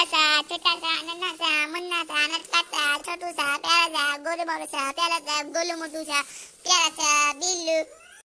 बड़ा सा छोटा सा नन्ना सा मुन्ना सा नटका सा छोटू सा प्यारा सा गोलू बाबू सा प्यारा सा गोलू मोटू सा प्यारा सा